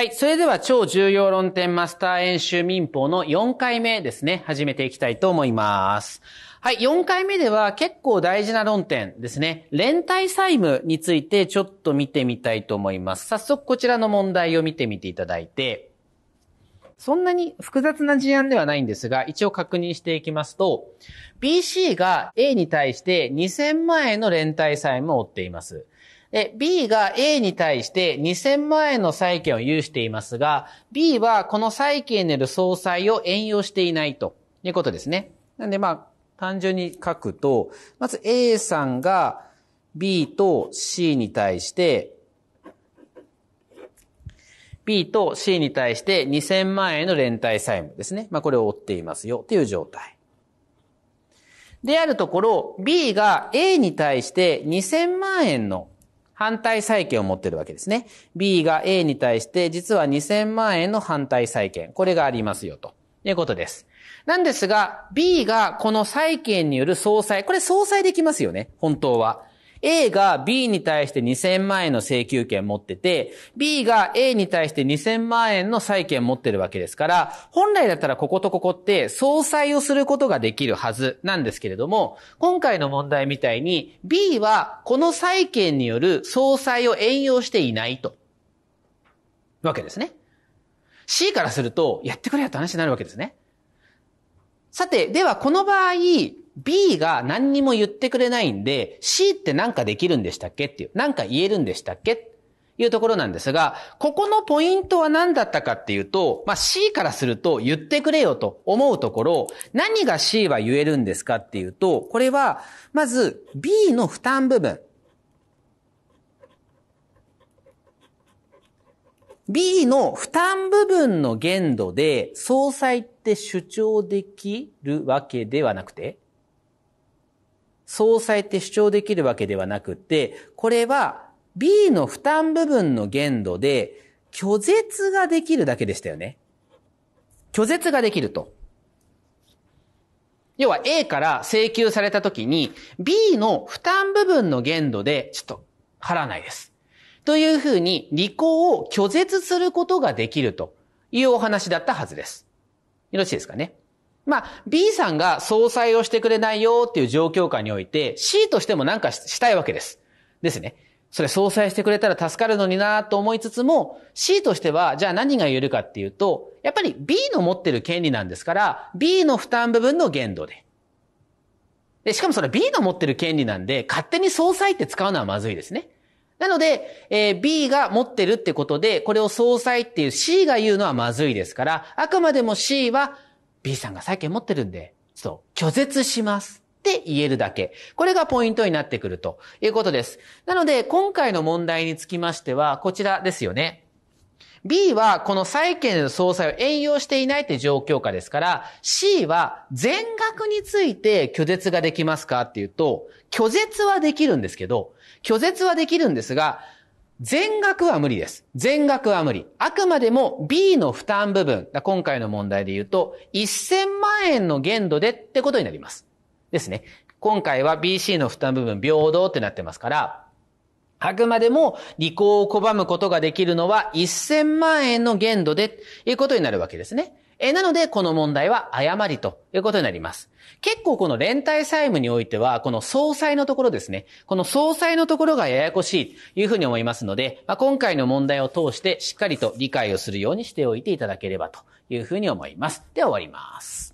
はい。それでは超重要論点マスター演習民法の4回目ですね。始めていきたいと思います。はい。4回目では結構大事な論点ですね。連帯債務についてちょっと見てみたいと思います。早速こちらの問題を見てみていただいて、そんなに複雑な事案ではないんですが、一応確認していきますと、BC が A に対して2000万円の連帯債務を負っています。で、B が A に対して2000万円の債権を有していますが、B はこの債権による総債を援用していないということですね。なんでまあ、単純に書くと、まず A さんが B と C に対して、B と C に対して2000万円の連帯債務ですね。まあ、これを追っていますよという状態。であるところ、B が A に対して2000万円の反対債権を持ってるわけですね。B が A に対して、実は2000万円の反対債権。これがありますよ、ということです。なんですが、B がこの債権による総裁、これ総裁できますよね、本当は。A が B に対して2000万円の請求権持ってて、B が A に対して2000万円の債権持ってるわけですから、本来だったらこことここって相殺をすることができるはずなんですけれども、今回の問題みたいに B はこの債権による相殺を援用していないと。わけですね。C からすると、やってくれよって話になるわけですね。さて、ではこの場合、B が何にも言ってくれないんで、C って何かできるんでしたっけっていう、何か言えるんでしたっけっていうところなんですが、ここのポイントは何だったかっていうと、まあ、C からすると言ってくれよと思うところ、何が C は言えるんですかっていうと、これは、まず B の負担部分。B の負担部分の限度で、総裁って主張できるわけではなくて、総裁って主張できるわけではなくて、これは B の負担部分の限度で拒絶ができるだけでしたよね。拒絶ができると。要は A から請求された時に B の負担部分の限度でちょっと払わないです。というふうに履行を拒絶することができるというお話だったはずです。よろしいですかね。まあ、B さんが総裁をしてくれないよっていう状況下において、C としてもなんかしたいわけです。ですね。それ総裁してくれたら助かるのになと思いつつも、C としては、じゃあ何が言えるかっていうと、やっぱり B の持ってる権利なんですから、B の負担部分の限度で。で、しかもそれ B の持ってる権利なんで、勝手に総裁って使うのはまずいですね。なので、えー、B が持ってるってことで、これを総裁っていう C が言うのはまずいですから、あくまでも C は B さんが債権持ってるんで、ちょっと拒絶します。って言えるだけ。これがポイントになってくるということです。なので、今回の問題につきましては、こちらですよね。B はこの債権の総裁を援用していないって状況下ですから、C は全額について拒絶ができますかっていうと、拒絶はできるんですけど、拒絶はできるんですが、全額は無理です。全額は無理。あくまでも B の負担部分。今回の問題で言うと、1000万円の限度でってことになります。ですね。今回は BC の負担部分平等ってなってますから、あくまでも履行を拒むことができるのは1000万円の限度で、ということになるわけですね。えなので、この問題は誤りということになります。結構この連帯債務においては、この総裁のところですね。この総裁のところがややこしいというふうに思いますので、まあ、今回の問題を通してしっかりと理解をするようにしておいていただければというふうに思います。では終わります。